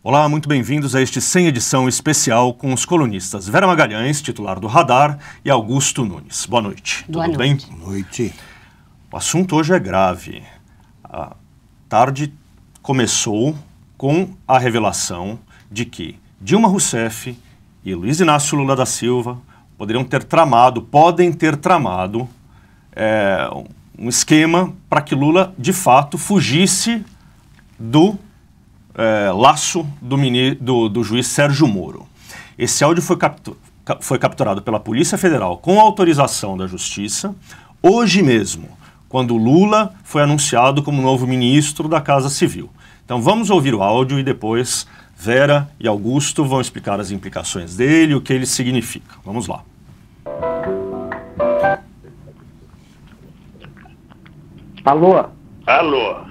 Olá, muito bem-vindos a este sem edição especial com os colunistas Vera Magalhães, titular do Radar, e Augusto Nunes. Boa noite. Boa Tudo noite. bem? Boa noite. O assunto hoje é grave. A tarde começou com a revelação de que Dilma Rousseff e Luiz Inácio Lula da Silva poderiam ter tramado, podem ter tramado é, um esquema para que Lula, de fato, fugisse do é, laço do, do, do juiz Sérgio Moro. Esse áudio foi, captu foi capturado pela Polícia Federal com autorização da Justiça, hoje mesmo, quando Lula foi anunciado como novo ministro da Casa Civil. Então vamos ouvir o áudio e depois Vera e Augusto vão explicar as implicações dele, o que ele significa. Vamos lá. Alô? Alô?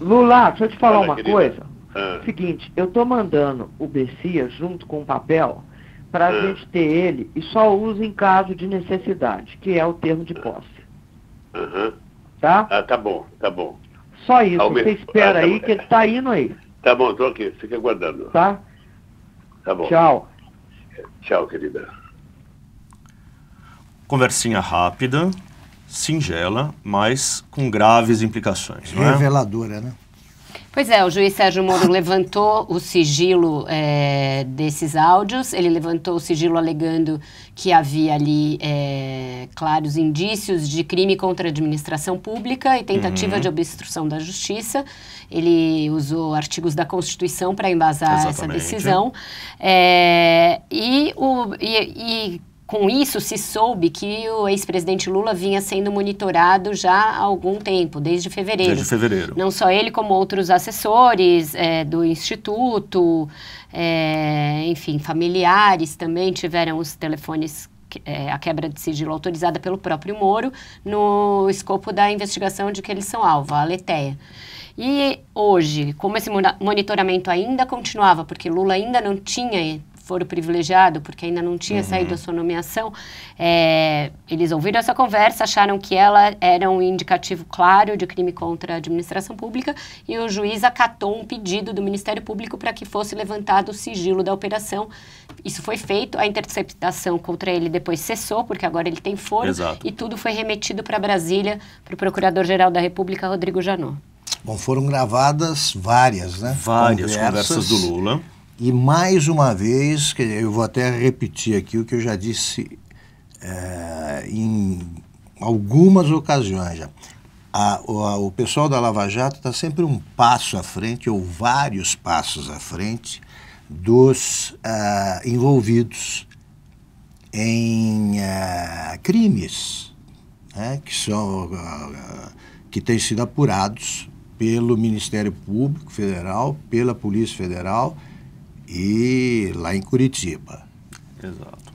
Lula, deixa eu te falar uma querida. coisa. Ah. Seguinte, eu tô mandando o Bessia junto com o papel para a ah. gente ter ele e só usa em caso de necessidade, que é o termo de ah. posse. Tá? Ah, tá bom, tá bom. Só isso, você espera ah, tá aí bom. que ele tá indo aí. Tá bom, tô aqui, fica aguardando. Tá? Tá bom. Tchau. Tchau, querida. Conversinha rápida, singela, mas com graves implicações. Não é? Reveladora, né? Pois é, o juiz Sérgio Moro levantou o sigilo é, desses áudios, ele levantou o sigilo alegando que havia ali é, claros indícios de crime contra a administração pública e tentativa uhum. de obstrução da justiça. Ele usou artigos da Constituição para embasar Exatamente. essa decisão. É, e, o, e, e com isso, se soube que o ex-presidente Lula vinha sendo monitorado já há algum tempo, desde fevereiro. Desde fevereiro. Não só ele, como outros assessores é, do Instituto, é, enfim, familiares também tiveram os telefones é, a quebra de sigilo autorizada pelo próprio Moro no escopo da investigação de que eles são alvo, a Leteia. E hoje, como esse monitoramento ainda continuava, porque Lula ainda não tinha foro privilegiado, porque ainda não tinha uhum. saído a sua nomeação, é, eles ouviram essa conversa, acharam que ela era um indicativo claro de crime contra a administração pública e o juiz acatou um pedido do Ministério Público para que fosse levantado o sigilo da operação. Isso foi feito, a interceptação contra ele depois cessou, porque agora ele tem foro, Exato. e tudo foi remetido para Brasília, para o Procurador-Geral da República, Rodrigo Janot. Bom, foram gravadas várias, né? Várias conversas, conversas do Lula. E mais uma vez, eu vou até repetir aqui o que eu já disse é, em algumas ocasiões já. A, a, o pessoal da Lava Jato está sempre um passo à frente, ou vários passos à frente, dos uh, envolvidos em uh, crimes né, que, são, uh, que têm sido apurados pelo Ministério Público Federal, pela Polícia Federal e lá em Curitiba. Exato.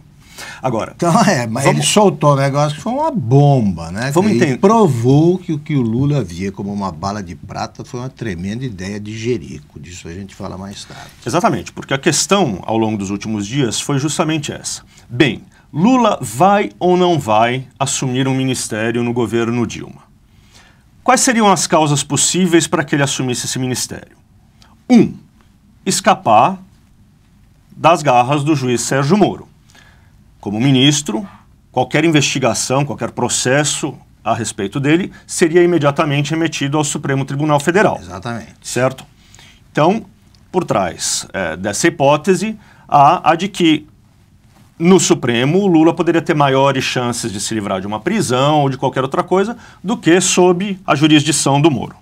Agora. Então, é, mas vamos... ele soltou o negócio que foi uma bomba, né? Vamos entender. provou que o que o Lula via como uma bala de prata foi uma tremenda ideia de jerico. Disso a gente fala mais tarde. Exatamente, porque a questão ao longo dos últimos dias foi justamente essa. Bem, Lula vai ou não vai assumir um ministério no governo Dilma? Quais seriam as causas possíveis para que ele assumisse esse ministério? Um, escapar das garras do juiz Sérgio Moro. Como ministro, qualquer investigação, qualquer processo a respeito dele seria imediatamente remetido ao Supremo Tribunal Federal. Exatamente. Certo? Então, por trás é, dessa hipótese, há a de que no Supremo o Lula poderia ter maiores chances de se livrar de uma prisão ou de qualquer outra coisa do que sob a jurisdição do Moro.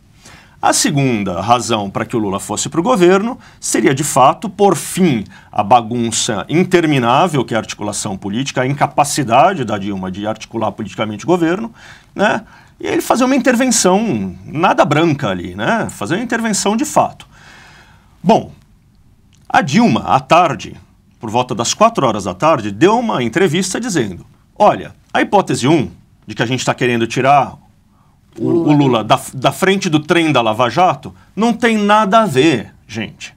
A segunda razão para que o Lula fosse para o governo seria, de fato, por fim a bagunça interminável que é a articulação política, a incapacidade da Dilma de articular politicamente o governo, né? E ele fazer uma intervenção nada branca ali, né? Fazer uma intervenção de fato. Bom, a Dilma, à tarde, por volta das quatro horas da tarde, deu uma entrevista dizendo: olha, a hipótese 1 um, de que a gente está querendo tirar o, Lula, o Lula da, da frente do trem da Lava Jato, não tem nada a ver, gente.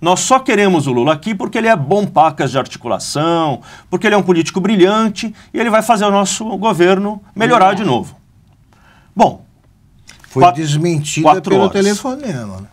Nós só queremos o Lula aqui porque ele é bom pacas de articulação, porque ele é um político brilhante e ele vai fazer o nosso governo melhorar de novo. Bom. Foi quatro, desmentida quatro pelo telefonema.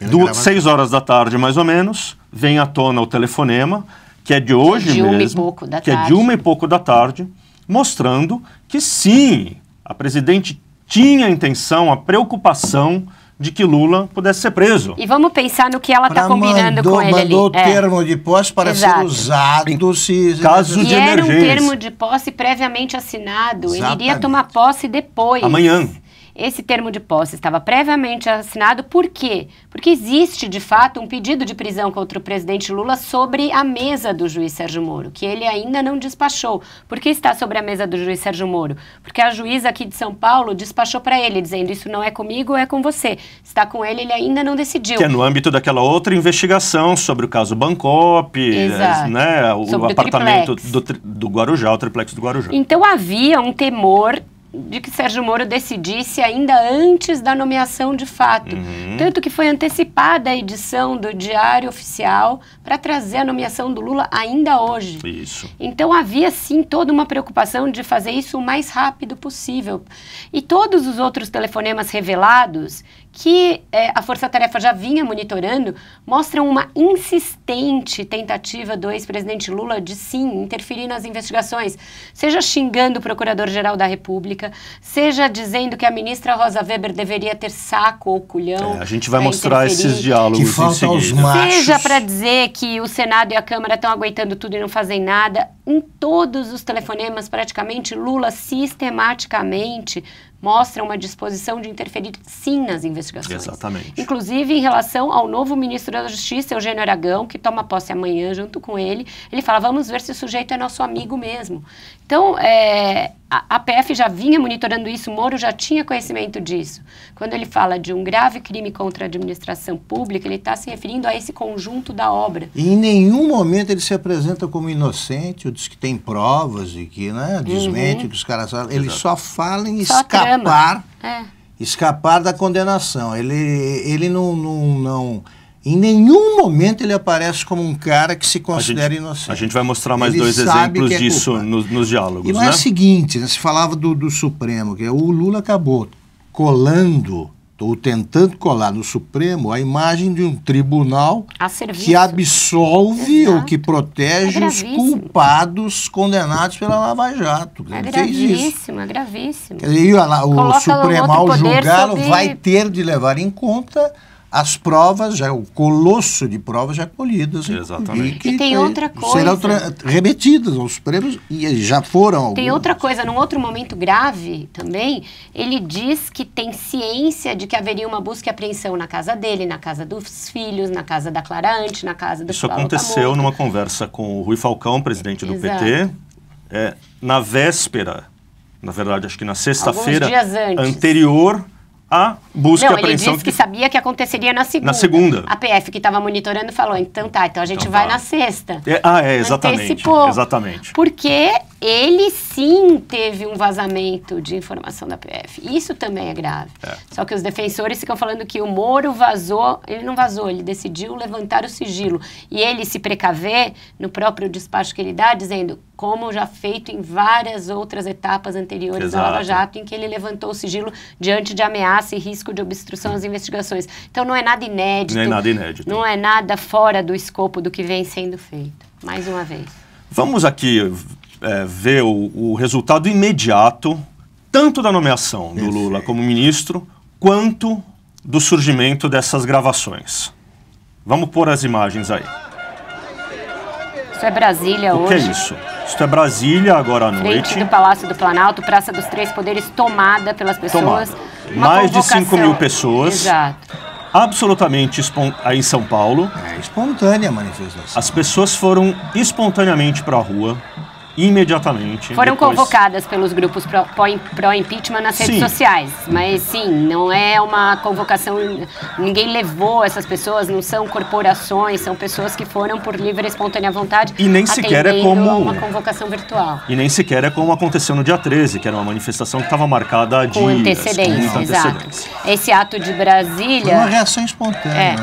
Né? Do, seis horas da tarde, mais ou menos, vem à tona o telefonema, que é de é hoje de uma mesmo. e pouco da que é de uma e pouco da tarde, mostrando que sim, a presidente tinha a intenção, a preocupação de que Lula pudesse ser preso. E vamos pensar no que ela está combinando mandou, com ele mandou ali. Mandou o é. termo é. de posse para Exato. ser usado se... Caso e de era um termo de posse previamente assinado. Exatamente. Ele iria tomar posse depois. Amanhã. Esse termo de posse estava previamente assinado por quê? Porque existe, de fato, um pedido de prisão contra o presidente Lula sobre a mesa do juiz Sérgio Moro, que ele ainda não despachou. Por que está sobre a mesa do juiz Sérgio Moro? Porque a juíza aqui de São Paulo despachou para ele, dizendo isso não é comigo, é com você. Está com ele, ele ainda não decidiu. Que é no âmbito daquela outra investigação sobre o caso Bancop, é, Exato. né, o sobre apartamento do, do, do Guarujá, o triplex do Guarujá. Então havia um temor de que Sérgio Moro decidisse ainda antes da nomeação de fato. Uhum. Tanto que foi antecipada a edição do Diário Oficial para trazer a nomeação do Lula ainda hoje. Isso. Então havia sim toda uma preocupação de fazer isso o mais rápido possível. E todos os outros telefonemas revelados que é, a Força Tarefa já vinha monitorando, mostram uma insistente tentativa do ex-presidente Lula de sim interferir nas investigações, seja xingando o Procurador-Geral da República, seja dizendo que a ministra Rosa Weber deveria ter saco ou culhão. É, a gente vai mostrar interferir. esses diálogos que falta aos machos. Seja para dizer que o Senado e a Câmara estão aguentando tudo e não fazem nada em todos os telefonemas, praticamente, Lula sistematicamente mostra uma disposição de interferir sim nas investigações. Exatamente. Inclusive em relação ao novo ministro da Justiça, Eugênio Aragão, que toma posse amanhã junto com ele, ele fala: vamos ver se o sujeito é nosso amigo mesmo. Então, é, a, a PF já vinha monitorando isso, Moro já tinha conhecimento disso. Quando ele fala de um grave crime contra a administração pública, ele está se referindo a esse conjunto da obra. E em nenhum momento ele se apresenta como inocente, ou diz que tem provas e que né, desmente uhum. que os caras falam. Ele só fala em só escapar, é. escapar da condenação. Ele, ele não, não, não em nenhum momento ele aparece como um cara que se considera a gente, inocente. A gente vai mostrar mais ele dois exemplos é disso nos, nos, diálogos. E não é né? é o seguinte, né, se falava do, do Supremo, que é, o Lula acabou colando ou tentando colar no Supremo a imagem de um tribunal que absolve Exato. ou que protege é os culpados condenados pela Lava Jato. É gravíssimo, é gravíssimo. E o, Supremo, ao julgá-lo, sobre... vai ter de levar em conta as provas, já o colosso de provas já colhidas. Exatamente. E, que, e tem outra coisa. Serão remetidas aos Supremos e já foram algumas. Tem outra coisa, num outro momento grave também, ele diz que tem ciência de que haveria uma busca e apreensão na casa dele, na casa dos filhos, na casa da Clarante, na casa do Isso aconteceu numa conversa com o Rui Falcão, presidente do Exato. PT, é, na véspera, na verdade, acho que na sexta-feira anterior a busca não, e apreensão. Ele disse que, que, sabia que aconteceria na segunda. Na segunda. A PF que estava monitorando falou: então tá, então a gente então, vai tá. na sexta. É, ah, é, exatamente. Antecipou. Exatamente. Porque ele sim teve um vazamento de informação da PF. Isso também é grave. É. Só que os defensores ficam falando que o Moro vazou, ele não vazou, ele decidiu levantar o sigilo. E ele se precaver no próprio despacho que ele dá, dizendo como já feito em várias outras etapas anteriores Exato. da Lava Jato, em que ele levantou o sigilo diante de ameaça e risco de obstrução às investigações. Então não é nada inédito. Não é nada inédito. Não é nada fora do escopo do que vem sendo feito. Mais uma vez. Vamos aqui é, ver o, o, resultado imediato, tanto da nomeação do Perfeito. Lula como ministro, quanto do surgimento dessas gravações. Vamos pôr as imagens aí. Isso é Brasília o hoje. O que é isso? Isso é Brasília agora à noite. Frente do Palácio do Planalto, Praça dos Três Poderes, tomada pelas pessoas. Tomada. Mais convocação. de 5 mil pessoas. Exato absolutamente aí em São Paulo. É espontânea a manifestação. As pessoas foram espontaneamente para a rua imediatamente. Foram depois. convocadas pelos grupos pró-impeachment nas redes sim. sociais, mas sim, não é uma convocação, ninguém levou essas pessoas, não são corporações, são pessoas que foram por livre e espontânea vontade. E nem sequer é como uma convocação virtual. E nem sequer é como aconteceu no dia 13, que era uma manifestação que estava marcada de com antecedência, exato. Esse ato de Brasília Foi uma reação espontânea, é,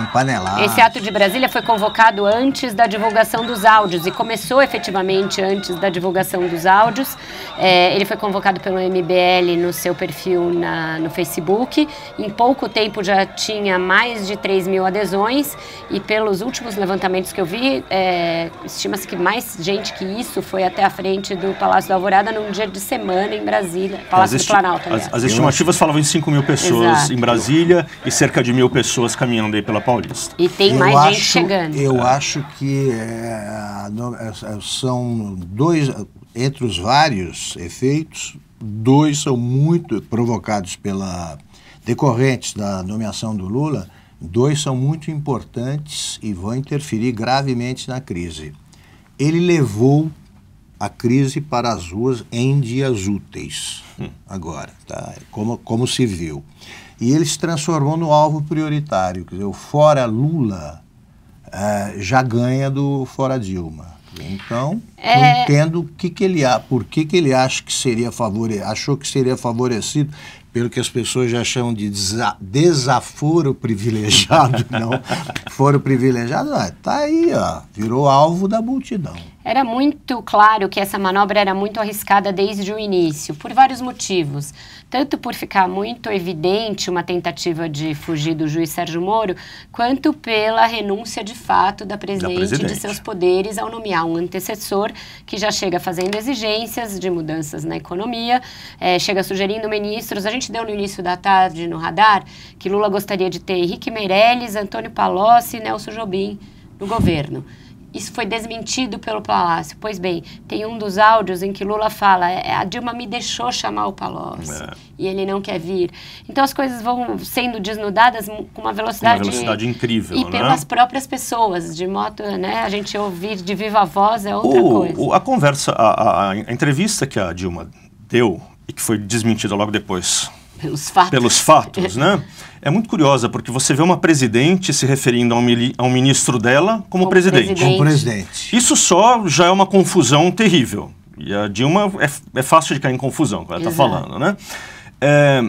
um Esse ato de Brasília foi convocado antes da divulgação dos áudios e começou efetivamente antes da divulgação divulgação dos áudios. É, ele foi convocado pelo MBL no seu perfil na, no Facebook. Em pouco tempo já tinha mais de 3 mil adesões e pelos últimos levantamentos que eu vi, é, estima-se que mais gente que isso foi até a frente do Palácio da Alvorada num dia de semana em Brasília. Palácio do Planalto, aliás. As, as estimativas falavam em 5 mil pessoas Exato. em Brasília e cerca de mil pessoas caminhando aí pela Paulista. E tem eu mais acho, gente chegando. Eu acho que é, é, é são dois entre os vários efeitos, dois são muito provocados pela decorrentes da nomeação do Lula, dois são muito importantes e vão interferir gravemente na crise. Ele levou a crise para as ruas em dias úteis, hum. agora, tá? como, como se viu. E ele se transformou no alvo prioritário, quer dizer, o fora Lula eh, já ganha do fora Dilma. Então, é... não entendo o que, que ele por que, que ele acha que seria favore... achou que seria favorecido pelo que as pessoas já chamam de desa desaforo privilegiado, não. Foro privilegiado, está é, aí, ó, virou alvo da multidão. Era muito claro que essa manobra era muito arriscada desde o início, por vários motivos. Tanto por ficar muito evidente uma tentativa de fugir do juiz Sérgio Moro, quanto pela renúncia de fato da presidente, da presidente. de seus poderes ao nomear um antecessor que já chega fazendo exigências de mudanças na economia, é, chega sugerindo ministros. A gente deu no início da tarde no radar que Lula gostaria de ter Henrique Meirelles, Antônio Palocci e Nelson Jobim no governo. Isso foi desmentido pelo Palácio. Pois bem, tem um dos áudios em que Lula fala: é, a Dilma me deixou chamar o Palocci é. e ele não quer vir. Então as coisas vão sendo desnudadas com uma velocidade, uma velocidade incrível. E né? pelas próprias pessoas, de moto, né? A gente ouvir de viva voz é outra o, coisa. a conversa, a, a, a entrevista que a Dilma deu e que foi desmentida logo depois pelos fatos. Pelos fatos, né? É muito curiosa, porque você vê uma presidente se referindo a um, ministro dela como, como presidente. Como presidente. Isso só já é uma confusão terrível. E a Dilma é, é fácil de cair em confusão, como ela está falando, né? É,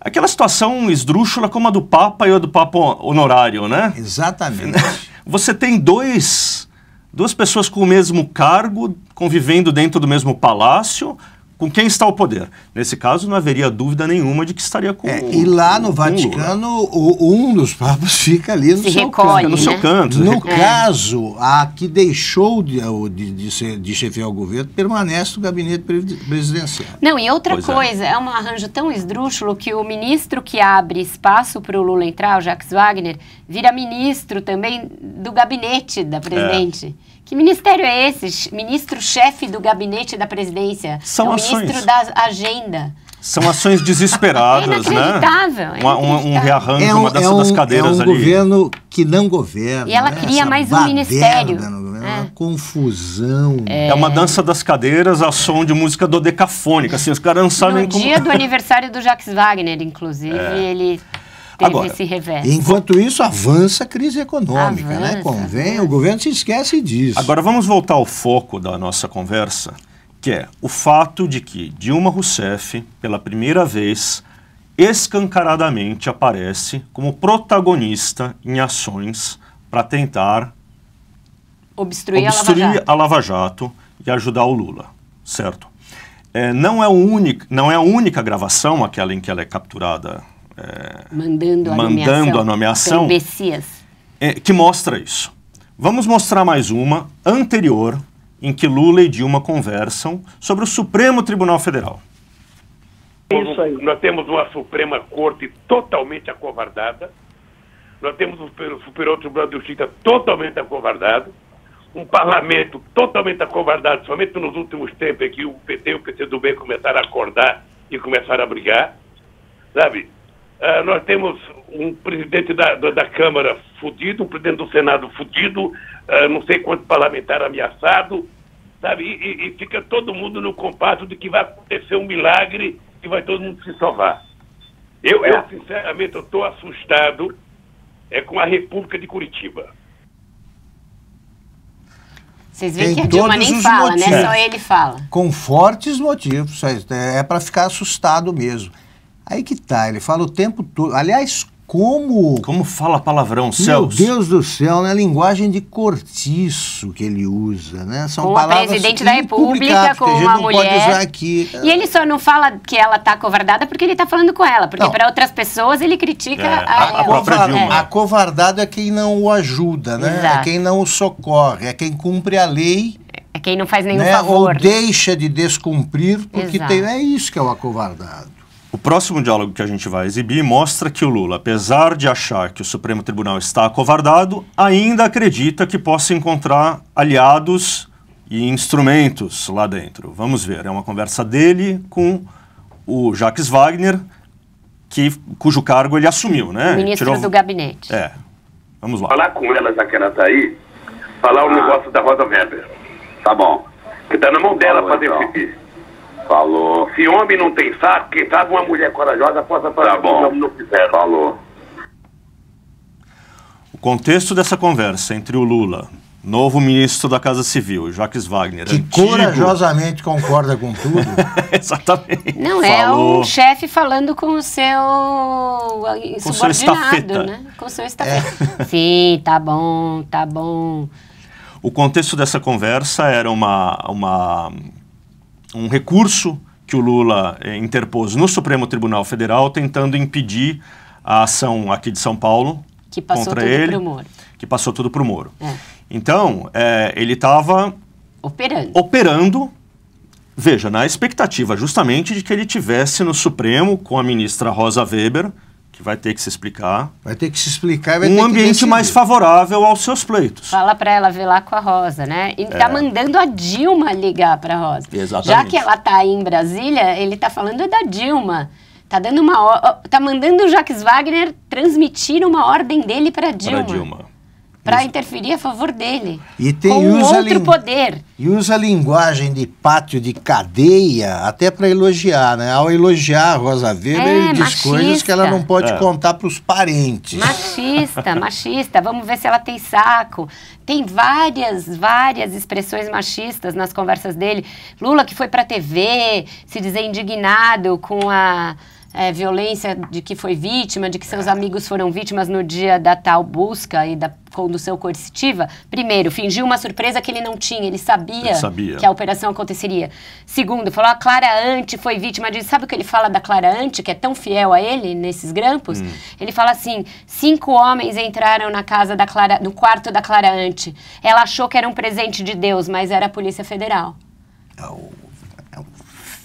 aquela situação esdrúxula como a do Papa e a do Papa honorário, né? Exatamente. Você tem dois, duas pessoas com o mesmo cargo, convivendo dentro do mesmo palácio, com quem está o poder. Nesse caso, não haveria dúvida nenhuma de que estaria com é, E lá no Vaticano, o, um dos papas fica ali no, seu, recolhe, canto, no né? seu canto. No caso, a que deixou de, de, de, ser, de chefiar o governo permanece no gabinete presidencial. Não, e outra pois é. coisa, é. é um arranjo tão esdrúxulo que o ministro que abre espaço para o Lula entrar, o Jacques Wagner, vira ministro também do gabinete da é. presidente. É. Que ministério é esse? Ministro-chefe do gabinete da presidência. São é o ações. ministro da agenda. São ações desesperadas, é inacreditável, né? É uma, um, um rearranjo, é um, uma dança é um, das cadeiras ali. É um ali. governo que não governa. E ela né? cria Essa mais um ministério. É. é. Uma confusão. É. é. uma dança das cadeiras a som de música dodecafônica. Assim, os caras não sabem No como... dia do aniversário do Jacques Wagner, inclusive, é. ele Teve Agora, esse reverso. Enquanto isso, avança a crise econômica, né? avança, né? Convém, avança. o governo se esquece disso. Agora vamos voltar ao foco da nossa conversa, que é o fato de que Dilma Rousseff, pela primeira vez, escancaradamente aparece como protagonista em ações para tentar obstruir, obstruir a, Lava a, Lava Jato e ajudar o Lula, certo? É, não, é único, não é a única gravação aquela em que ela é capturada é, mandando a mandando nomeação, a nomeação é, que mostra isso. Vamos mostrar mais uma anterior em que Lula e Dilma conversam sobre o Supremo Tribunal Federal. isso aí Nós temos uma Suprema Corte totalmente acovardada, nós temos o Superior Tribunal de Justiça totalmente acovardado, um parlamento totalmente acovardado, somente nos últimos tempos é que o PT e o PCdoB começaram a acordar e começaram a brigar, sabe? É, nós temos um presidente da, da, da, Câmara fudido, um presidente do Senado fudido, uh, não sei quanto parlamentar ameaçado, sabe? E, e, e, fica todo mundo no compasso de que vai acontecer um milagre e vai todo mundo se salvar. Eu, eu é. sinceramente, estou assustado é com a República de Curitiba. Vocês veem que a Dilma nem fala, né? motivos. né? Só ele fala. Com fortes motivos, é para ficar assustado mesmo. Aí que tá, ele fala o tempo todo. Aliás, como. Como fala palavrão, Celso? Meu Deus do céu, né? linguagem de cortiço que ele usa, né? São com palavras. presidente da República, com uma mulher. E ele só não fala que ela tá covardada porque ele tá falando com ela, porque para outras pessoas ele critica é, a, a, a própria Dilma. É. Acovardado é quem não o ajuda, né? É Exato. É quem não o socorre, é quem cumpre a lei. É quem não faz nenhum né? favor. Ou deixa de descumprir porque Exato. tem. É isso que é o acovardado próximo diálogo que a gente vai exibir mostra que o Lula, apesar de achar que o Supremo Tribunal está acovardado, ainda acredita que possa encontrar aliados e instrumentos lá dentro. Vamos ver, é uma conversa dele com o Jacques Wagner, que, cujo cargo ele assumiu, né? ministro Tirou... do gabinete. É. Vamos lá. Falar com que ela está aí, falar o ah. um negócio da Rosa Weber. Tá bom. Que está na mão dela para então. Falou. Se homem não tem saco, quem sabe uma mulher corajosa possa fazer tá o que não quiser. Falou. O contexto dessa conversa entre o Lula, novo ministro da Casa Civil, Jacques Wagner. Que antigo... corajosamente concorda com tudo. Exatamente. Não, Falou. é um chefe falando com o seu eh, com seu né? Com o seu é. estafeta. É. Sim, tá bom, tá bom. O contexto dessa conversa era uma, uma um recurso que o Lula eh, interpôs no Supremo Tribunal Federal tentando impedir a ação aqui de São Paulo que passou contra tudo ele, Moro. que passou tudo para o Moro. É. Então, eh, ele estava operando. operando, veja, na expectativa justamente de que ele tivesse no Supremo com a ministra Rosa Weber, que vai ter que se explicar. Vai ter que se explicar. Vai um ambiente mais favorável aos seus pleitos. Fala para ela ver lá com a Rosa, né? E tá é. tá mandando a Dilma ligar para Rosa. Exatamente. Já que ela tá aí em Brasília, ele tá falando da Dilma. Tá dando uma tá mandando o Jacques Wagner transmitir uma ordem dele para Dilma. Para Dilma para interferir a favor dele. E tem com outro poder. E usa a linguagem de pátio de cadeia até para elogiar, né? Ao elogiar a Rosa Weber, é, ele diz machista. coisas que ela não pode é. contar para os parentes. Machista, machista. Vamos ver se ela tem saco. Tem várias, várias expressões machistas nas conversas dele. Lula que foi para a TV se dizer indignado com a é, violência de que foi vítima, de que seus amigos foram vítimas no dia da tal busca e da condução coercitiva, primeiro, fingiu uma surpresa que ele não tinha, ele sabia, ele sabia. que a operação aconteceria. Segundo, falou a Clara Ante foi vítima de. Sabe o que ele fala da Clara Ante, que é tão fiel a ele nesses grampos? Hum. Ele fala assim: cinco homens entraram na casa da Clara, no quarto da Clara Ante. Ela achou que era um presente de Deus, mas era a Polícia Federal. Oh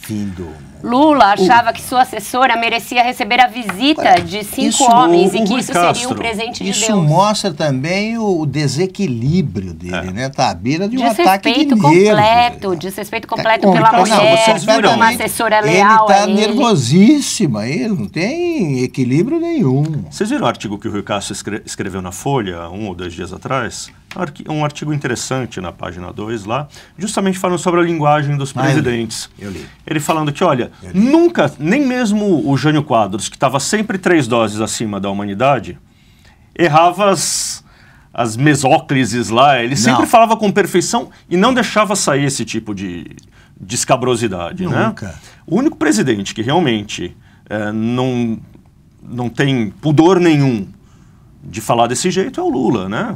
fim do mundo. Lula achava o... que sua assessora merecia receber a visita de cinco isso, homens o, e que isso Castro, seria um presente de isso Deus. Isso mostra também o desequilíbrio dele, é. né? Tá à beira de um desrespeito ataque de completo, nervos, Desrespeito tá completo, tá pela não, mulher, vocês viram, uma assessora leal Ele está nervosíssima, ele não tem equilíbrio nenhum. Vocês viram o artigo que o Rui Castro escreveu na Folha, um ou dois dias atrás? um artigo interessante na página 2 lá, justamente falando sobre a linguagem dos presidentes. Ah, eu li. Eu li. Ele falando que, olha, nunca, nem mesmo o Jânio Quadros, que estava sempre três doses acima da humanidade, errava as, as mesóclises lá. Ele não. sempre falava com perfeição e não deixava sair esse tipo de, de né? Nunca. Né? O único presidente que realmente é, não, não tem pudor nenhum de falar desse jeito é o Lula, né?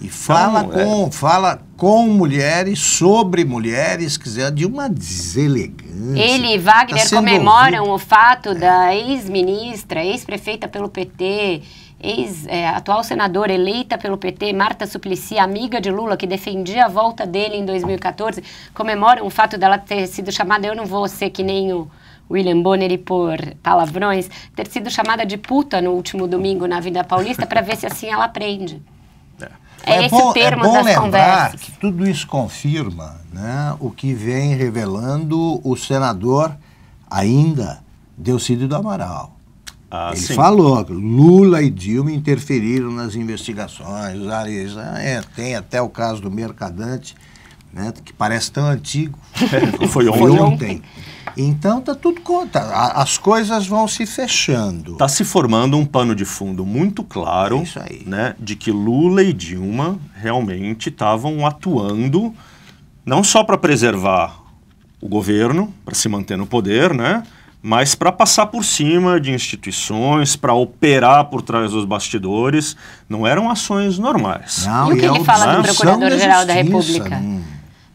E fala então, com, é... fala com mulheres, sobre mulheres, quiser, de uma deselegância. Ele e tá Wagner tá comemoram ouvido. o fato é. da ex-ministra, ex-prefeita pelo PT, ex-atual é, senadora eleita pelo PT, Marta Suplicy, amiga de Lula, que defendia a volta dele em 2014, comemoram o fato dela ter sido chamada, eu não vou ser que nem o William Bonner por palavrões, ter sido chamada de puta no último domingo na Vida Paulista para ver se assim ela aprende é, é esse bom, termo é bom das lembrar conversas. que tudo isso confirma né, o que vem revelando o senador ainda Delcídio do Amaral. Ah, Ele sim. falou que Lula e Dilma interferiram nas investigações. É, tem até o caso do Mercadante, né, que parece tão antigo. Foi, Foi ontem. Então tá tudo conta. Tá, as coisas vão se fechando. Está se formando um pano de fundo muito claro, Isso aí. né, de que Lula e Dilma realmente estavam atuando não só para preservar o governo, para se manter no poder, né, mas para passar por cima de instituições, para operar por trás dos bastidores, não eram ações normais. Não, e o que ele é fala do Procurador-Geral da, da República? Hum.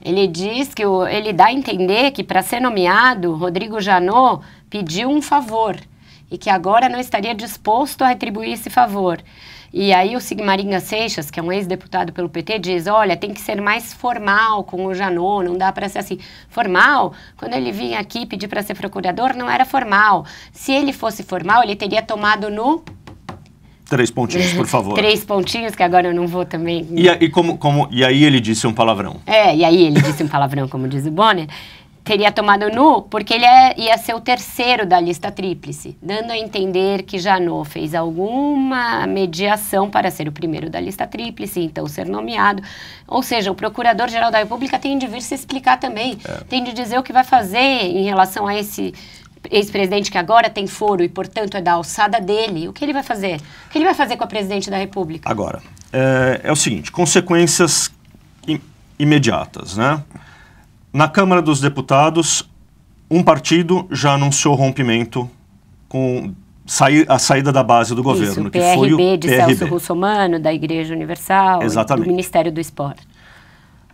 Ele diz que o, ele dá a entender que para ser nomeado, Rodrigo Janot pediu um favor e que agora não estaria disposto a retribuir esse favor. E aí o Sigmaringa Seixas, que é um ex-deputado pelo PT, diz: "Olha, tem que ser mais formal com o Janot, não dá para ser assim formal. Quando ele vinha aqui pedir para ser procurador, não era formal. Se ele fosse formal, ele teria tomado no Três pontinhos, por favor. Três pontinhos, que agora eu não vou também. E, e, como, como, e aí ele disse um palavrão. É, e aí ele disse um palavrão, como diz o Bonner. Teria tomado nu, porque ele é, ia ser o terceiro da lista tríplice, dando a entender que Janot fez alguma mediação para ser o primeiro da lista tríplice, então ser nomeado. Ou seja, o Procurador-Geral da República tem de vir se explicar também, é. tem de dizer o que vai fazer em relação a esse ex-presidente que agora tem foro e, portanto, é da alçada dele, o que ele vai fazer? O que ele vai fazer com a presidente da República? Agora, é, é o seguinte, consequências imediatas, né? Na Câmara dos Deputados, um partido já anunciou rompimento com sair, a saída da base do governo, Isso, PRB, que foi o PRB de PRB. Celso Russomano, da Igreja Universal, do Ministério do Esporte.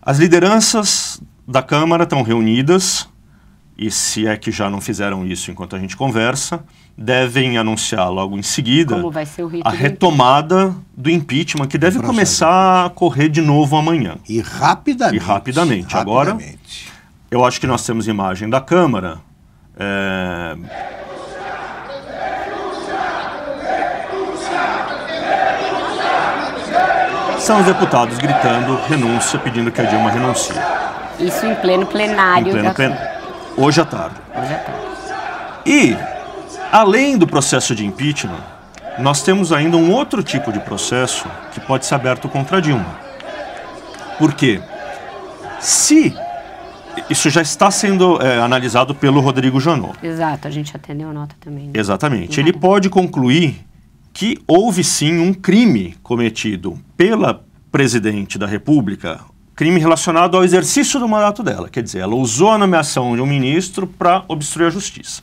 As lideranças da Câmara estão reunidas e se é que já não fizeram isso enquanto a gente conversa, devem anunciar logo em seguida a retomada do impeachment, que deve começar a correr de novo amanhã. E rapidamente. E rapidamente. rapidamente. Agora, eu acho que nós temos imagem da Câmara. É... São os deputados gritando renúncia, pedindo que a Dilma renuncie. Isso em pleno plenário. Em pleno da... plenário Hoje à tarde. Hoje à tarde. E, além do processo de impeachment, nós temos ainda um outro tipo de processo que pode ser aberto contra Dilma. Por quê? Se isso já está sendo é, analisado pelo Rodrigo Janot. Exato, a gente atendeu a nota também. Né? Exatamente. Ele uhum. pode concluir que houve sim um crime cometido pela presidente da República crime relacionado ao exercício do mandato dela. Quer dizer, ela usou a nomeação de um ministro para obstruir a justiça.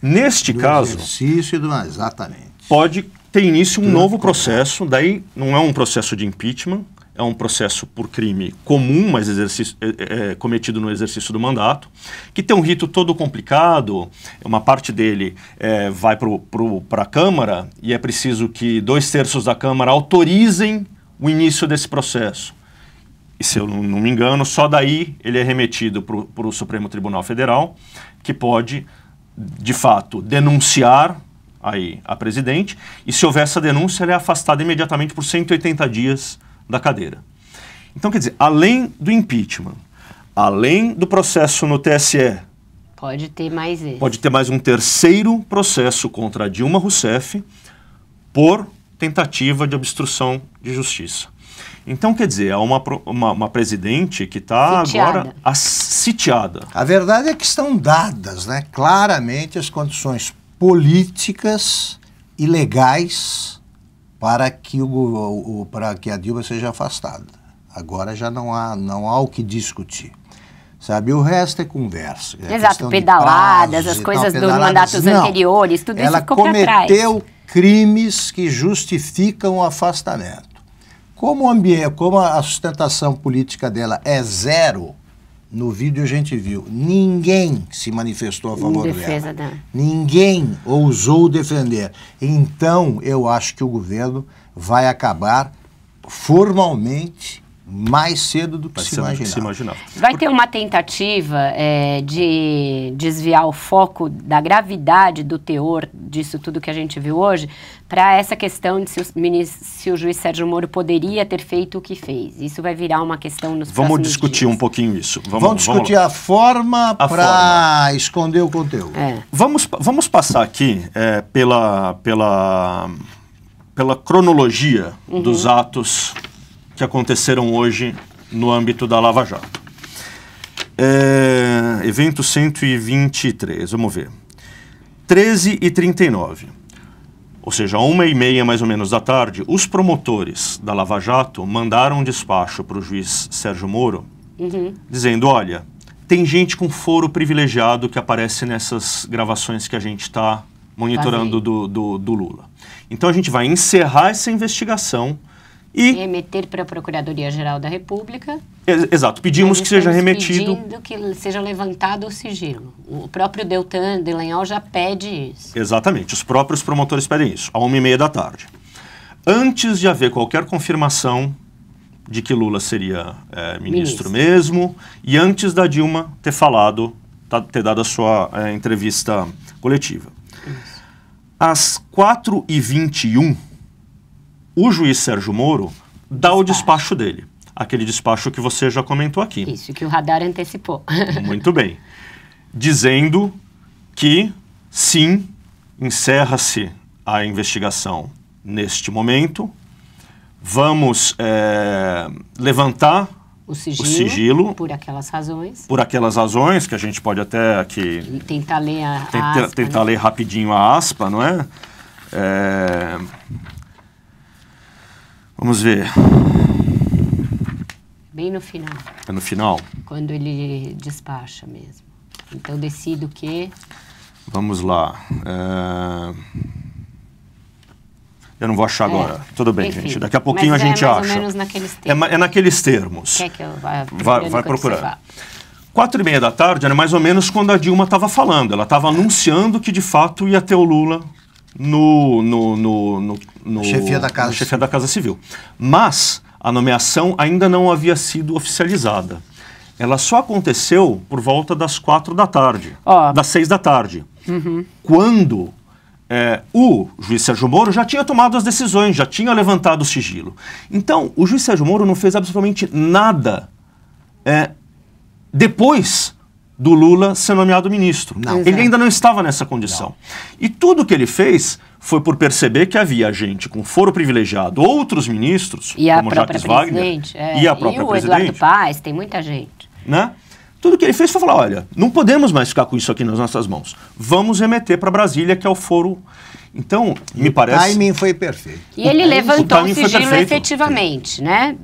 Neste do caso. Exercício do exatamente. Pode ter início um novo processo, correto. daí não é um processo de impeachment, é um processo por crime comum, mas exercício, é, é, é, cometido no exercício do mandato, que tem um rito todo complicado, uma parte dele é, vai para a Câmara e é preciso que dois terços da Câmara autorizem o início desse processo e se eu não me engano, só daí ele é remetido para o Supremo Tribunal Federal, que pode, de fato, denunciar aí a presidente, e se houver essa denúncia, ele é afastado imediatamente por 180 dias da cadeira. Então, quer dizer, além do impeachment, além do processo no TSE. Pode ter mais esse. Pode ter mais um terceiro processo contra Dilma Rousseff por tentativa de obstrução de justiça. Então, quer dizer, é uma, uma, uma presidente que está agora a, sitiada. A verdade é que estão dadas né, claramente as condições políticas e legais para que, o, o, o, para que a Dilma seja afastada. Agora já não há, não há o que discutir. Sabe, o resto é conversa. É Exato, pedaladas, as coisas tal, pedaladas. dos mandatos não, anteriores, tudo isso ficou para trás. cometeu crimes que justificam o afastamento. Como, o ambiente, como a sustentação política dela é zero, no vídeo a gente viu, ninguém se manifestou a favor dela. Da... Ninguém ousou defender. Então, eu acho que o governo vai acabar formalmente mais cedo do que, se, imaginava. que se imaginava. Vai ter uma tentativa é, de desviar o foco da gravidade do teor disso tudo que a gente viu hoje para essa questão de se o, se o, juiz Sérgio Moro poderia ter feito o que fez. Isso vai virar uma questão nos Vamos discutir dias. um pouquinho isso. Vamos, vamos discutir vamos a forma para esconder o conteúdo. É. Vamos, vamos passar aqui é, pela, pela, pela cronologia uhum. dos atos que aconteceram hoje no âmbito da Lava Jato. É, evento 123, vamos ver. 13 e 39, ou seja, uma e meia mais ou menos da tarde, os promotores da Lava Jato mandaram um despacho para o juiz Sérgio Moro, uhum. dizendo, olha, tem gente com foro privilegiado que aparece nessas gravações que a gente está monitorando tá do, do, do Lula. Então a gente vai encerrar essa investigação e remeter para a Procuradoria-Geral da República. exato, pedimos que seja remetido. Pedindo que seja levantado o sigilo. O próprio Deltan Delanhol já pede isso. Exatamente, os próprios promotores pedem isso, a uma e meia da tarde. Antes de haver qualquer confirmação de que Lula seria é, ministro, ministro, mesmo, e antes da Dilma ter falado, ter dado a sua é, entrevista coletiva. Isso. Às 4h21, o juiz Sérgio Moro dá o despacho dele. Aquele despacho que você já comentou aqui. Isso, que o radar antecipou. Muito bem. Dizendo que, sim, encerra-se a investigação neste momento. Vamos é, levantar o sigilo, o sigilo, por aquelas razões. Por aquelas razões que a gente pode até aqui tentar ler a, a aspa, tentar né? ler rapidinho a aspa, não é? é Vamos ver. Bem no final. É no final? Quando ele despacha mesmo. Então decido que. Vamos lá. É... Eu não vou achar é. agora. Tudo bem, Enfim, gente. Daqui a pouquinho a gente é mais acha. Ou menos naqueles termos. É, é naqueles termos. Quer que eu vá, vai, vai procurar. Quatro e meia da tarde era mais ou menos quando a Dilma estava falando. Ela estava anunciando que de fato ia ter o Lula no, no, no, no, no chefia, da casa. chefia da Casa Civil. Mas a nomeação ainda não havia sido oficializada. Ela só aconteceu por volta das quatro da tarde, oh. das seis da tarde, uhum. quando é, o juiz Sérgio Moro já tinha tomado as decisões, já tinha levantado o sigilo. Então, o juiz Sérgio Moro não fez absolutamente nada é, depois do Lula ser nomeado ministro. Não. Ele ainda não estava nessa condição. Não. E tudo que ele fez foi por perceber que havia gente com foro privilegiado, outros ministros, e como Jacques Wagner, é. e a própria e o presidente. Eduardo Paz, tem muita gente. Né? Tudo que ele fez foi falar, olha, não podemos mais ficar com isso aqui nas nossas mãos. Vamos remeter para Brasília, que é o foro então, me o parece. O timing foi perfeito. E ele levantou o, o sigilo efetivamente, né?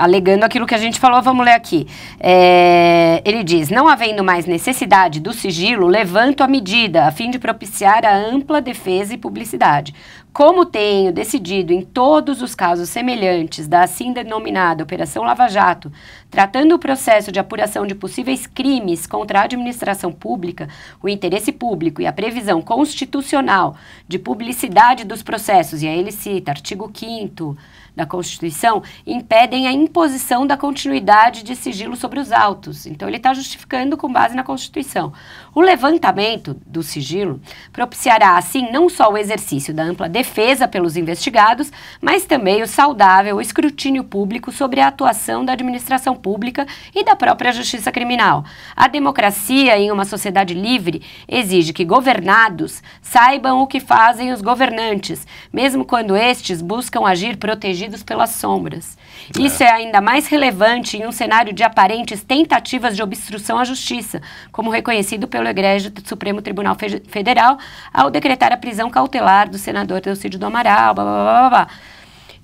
alegando aquilo que a gente falou, vamos ler aqui. É, ele diz: não havendo mais necessidade do sigilo, levanto a medida a fim de propiciar a ampla defesa e publicidade. Como tenho decidido em todos os casos semelhantes da assim denominada Operação Lava Jato, Tratando o processo de apuração de possíveis crimes contra a administração pública, o interesse público e a previsão constitucional de publicidade dos processos, e aí ele cita artigo 5 da Constituição, impedem a imposição da continuidade de sigilo sobre os autos. Então, ele está justificando com base na Constituição. O levantamento do sigilo propiciará, assim, não só o exercício da ampla defesa pelos investigados, mas também o saudável escrutínio público sobre a atuação da administração pública e da própria justiça criminal. A democracia em uma sociedade livre exige que governados saibam o que fazem os governantes, mesmo quando estes buscam agir protegidos pelas sombras. É. Isso é ainda mais relevante em um cenário de aparentes tentativas de obstrução à justiça, como reconhecido pelo egrégio do Supremo Tribunal Federal ao decretar a prisão cautelar do senador Teocídio do Amaral, blá blá blá. blá.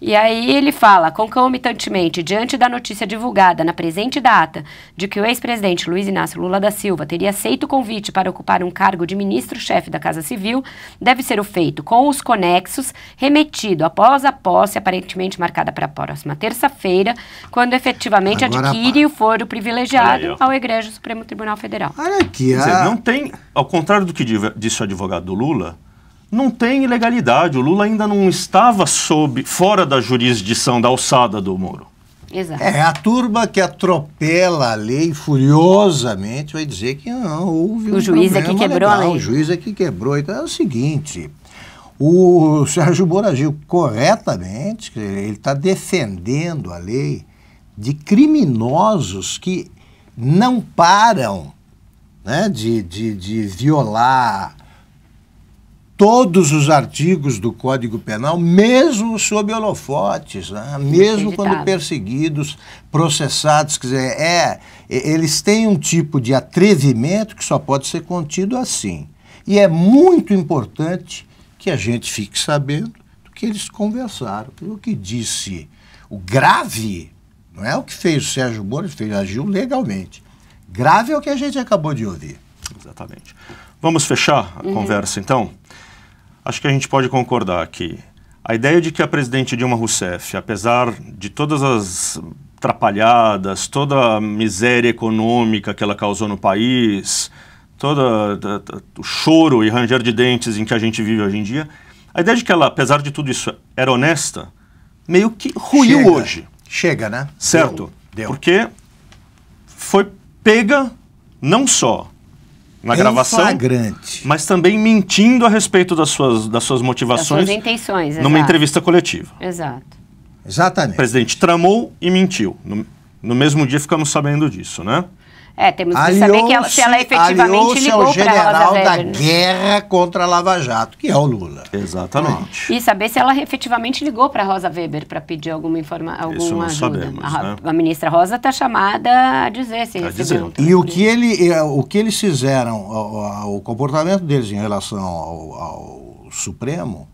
E aí ele fala, concomitantemente, diante da notícia divulgada na presente data de que o ex-presidente Luiz Inácio Lula da Silva teria aceito o convite para ocupar um cargo de ministro-chefe da Casa Civil, deve ser o feito com os conexos remetido após a posse, aparentemente marcada para a próxima terça-feira, quando efetivamente Agora, adquire pá. o foro privilegiado aí, ao Egrejo Supremo Tribunal Federal. Olha aqui, a... dizer, não tem, ao contrário do que disse o advogado do Lula, não tem ilegalidade. O Lula ainda não estava sob, fora da jurisdição da alçada do Moro. Exato. É, a turma que atropela a lei furiosamente vai dizer que não, houve o um juiz é que quebrou legal, a lei. O juiz é que quebrou. Então é o seguinte, o Sérgio Moro agiu corretamente, ele está defendendo a lei de criminosos que não param né, de, de, de violar todos os artigos do Código Penal, mesmo sob holofotes, né? mesmo quando perseguidos, processados, quer dizer, é, eles têm um tipo de atrevimento que só pode ser contido assim. E é muito importante que a gente fique sabendo do que eles conversaram, o que disse o grave, não é o que fez o Sérgio Moro, ele agiu legalmente. Grave é o que a gente acabou de ouvir. Exatamente. Vamos fechar a uhum. conversa então? acho que a gente pode concordar que a ideia de que a presidente Dilma Rousseff, apesar de todas as atrapalhadas, toda a miséria econômica que ela causou no país, todo o choro e ranger de dentes em que a gente vive hoje em dia, a ideia de que ela, apesar de tudo isso, era honesta, meio que ruiu Chega. hoje. Chega, né? Certo. Deu. Deu. Porque foi pega não só na em gravação. Flagrante. Mas também mentindo a respeito das suas, das suas motivações. Das suas intenções, exato. Numa entrevista coletiva. Exato. Exatamente. O presidente tramou e mentiu. No, no mesmo dia ficamos sabendo disso, né? É, temos que saber que ela, se ela efetivamente ligou para a Rosa Weber. da guerra contra a Lava Jato, que é o Lula. Exatamente. e saber se ela efetivamente ligou para a Rosa Weber para pedir alguma informação, alguma Isso ajuda. Sabemos, a, né? a, ministra Rosa está chamada a dizer se tá recebeu. E o que, ele, eh, o que eles fizeram, o, o comportamento deles em relação ao, ao Supremo,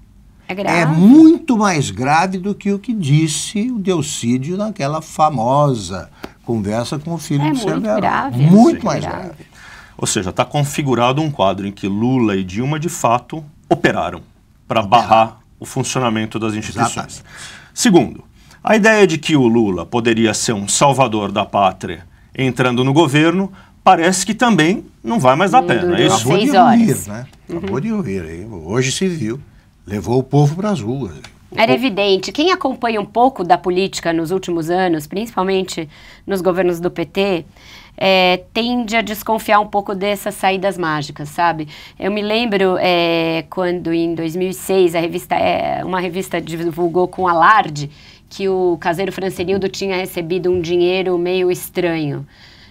é, é, muito mais grave do que o que disse o Delcídio naquela famosa conversa com o filho é do muito grave, Muito assim, mais grave. grave. Ou seja, está configurado um quadro em que Lula e Dilma, de fato, operaram para barrar o funcionamento das instituições. Exatamente. Segundo, a ideia de que o Lula poderia ser um salvador da pátria entrando no governo parece que também não vai mais dar pena não é isso? Acabou de ouvir, né? Acabou uhum. de ouvir. Hoje se viu. Levou o povo para as ruas. Era evidente. Quem acompanha um pouco da política nos últimos anos, principalmente nos governos do PT, é, tende a desconfiar um pouco dessas saídas mágicas, sabe? Eu me lembro é, quando em 2006 a revista, é, uma revista divulgou com alarde que o caseiro Francenildo tinha recebido um dinheiro meio estranho.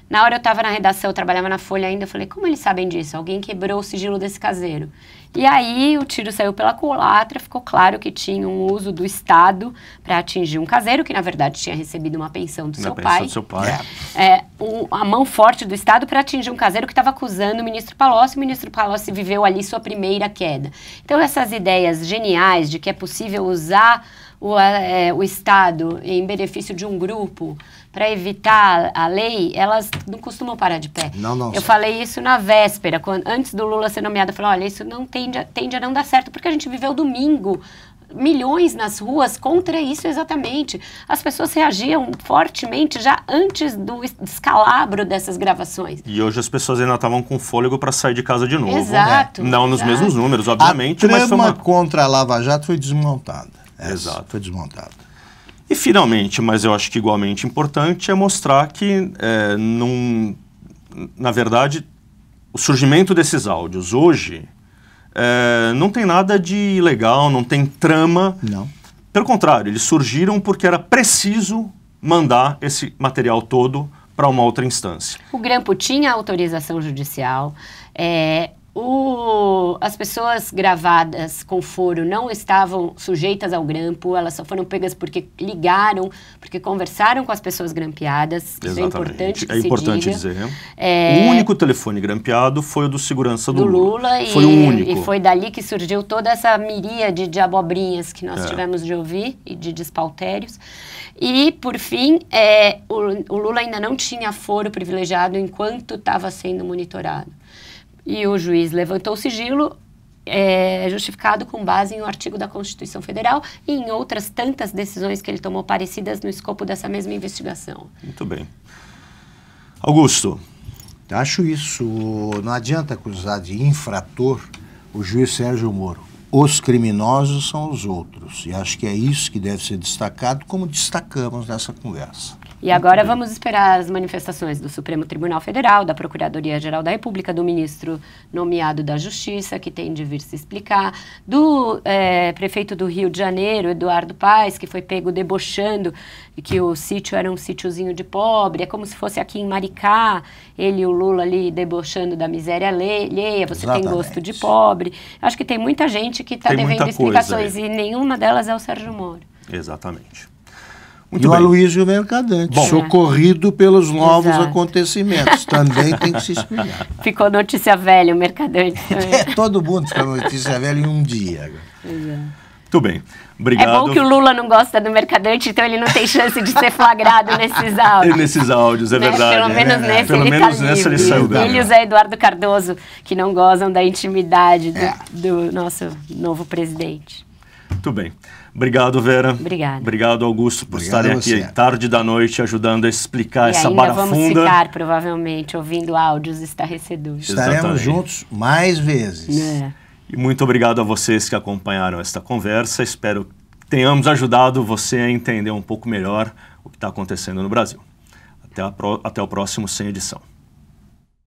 Na hora eu estava na redação, eu trabalhava na Folha ainda, eu falei, como eles sabem disso? Alguém quebrou o sigilo desse caseiro. E aí o tiro saiu pela culatra, ficou claro que tinha um uso do Estado para atingir um caseiro, que na verdade tinha recebido uma pensão do, uma seu, pensão pai. do seu pai. É, o, é, a mão forte do Estado para atingir um caseiro que estava acusando o ministro Palocci. O ministro Palocci viveu ali sua primeira queda. Então essas ideias geniais de que é possível usar o, é, o Estado em benefício de um grupo para evitar a lei, elas não costumam parar de pé. Não, não. Eu falei isso na véspera, quando, antes do Lula ser nomeado. Eu falei, olha, isso não tende a, tende a não dar certo, porque a gente viveu domingo milhões nas ruas contra isso exatamente. As pessoas reagiam fortemente já antes do descalabro dessas gravações. E hoje as pessoas ainda estavam com fôlego para sair de casa de novo. Exato. Né? Não exato. nos mesmos números, obviamente. A trama mas uma... contra a Lava Jato foi desmontada. Essa exato. Foi desmontada. E finalmente, mas eu acho que igualmente importante, é mostrar que, é, num, na verdade, o surgimento desses áudios hoje é, não tem nada de ilegal, não tem trama. Não. Pelo contrário, eles surgiram porque era preciso mandar esse material todo para uma outra instância. O Grampo tinha autorização judicial. É, o as pessoas gravadas com foro não estavam sujeitas ao grampo, elas só foram pegas porque ligaram, porque conversaram com as pessoas grampeadas. Exatamente. Isso é importante É importante dizer. É... O único telefone grampeado foi o do segurança do, do Lula. Lula. Foi o único. E foi dali que surgiu toda essa miríade de abobrinhas que nós é. tivemos de ouvir e de despautérios. E, por fim, é, o, o Lula ainda não tinha foro privilegiado enquanto estava sendo monitorado e o juiz levantou o sigilo, é justificado com base em um artigo da Constituição Federal e em outras tantas decisões que ele tomou parecidas no escopo dessa mesma investigação. Muito bem. Augusto. Acho isso. Não adianta acusar de infrator o juiz Sérgio Moro os criminosos são os outros. E acho que é isso que deve ser destacado, como destacamos nessa conversa. E agora vamos esperar as manifestações do Supremo Tribunal Federal, da Procuradoria-Geral da República, do ministro nomeado da Justiça, que tem de vir se explicar, do é, prefeito do Rio de Janeiro, Eduardo Paes, que foi pego debochando que o sítio era um sítiozinho de pobre, é como se fosse aqui em Maricá, ele e o Lula ali debochando da miséria alheia, você Exatamente. tem gosto de pobre. Acho que tem muita gente gente que está devendo explicações e nenhuma delas é o Sérgio Moro. Exatamente. Muito e bem. o Aloysio Mercadante, Bom, socorrido pelos novos Exato. acontecimentos. Também tem que se explicar. Ficou notícia velha o Mercadante. Né? é, todo mundo ficou notícia velha em um dia. Exato. É. Muito bem. Obrigado. É bom que o Lula não gosta do Mercadante, então ele não tem chance de ser flagrado nesses áudios. nesses áudios, é né? verdade. Pelo menos é, é. nesse Pelo ele menos tá nessa ele saiu dela. Filhos é Eduardo Cardoso, que não gozam da intimidade do, é. do nosso novo presidente. Muito bem. Obrigado, Vera. Obrigada. Obrigado, Augusto, por Obrigado estarem aqui tarde da noite ajudando a explicar e essa ainda barafunda. vamos ficar, provavelmente, ouvindo áudios estarrecedores. Estaremos Exatamente. juntos mais vezes. É. E muito obrigado a vocês que acompanharam esta conversa. Espero que tenhamos ajudado você a entender um pouco melhor o que está acontecendo no Brasil. Até, pro... Até o próximo Sem Edição.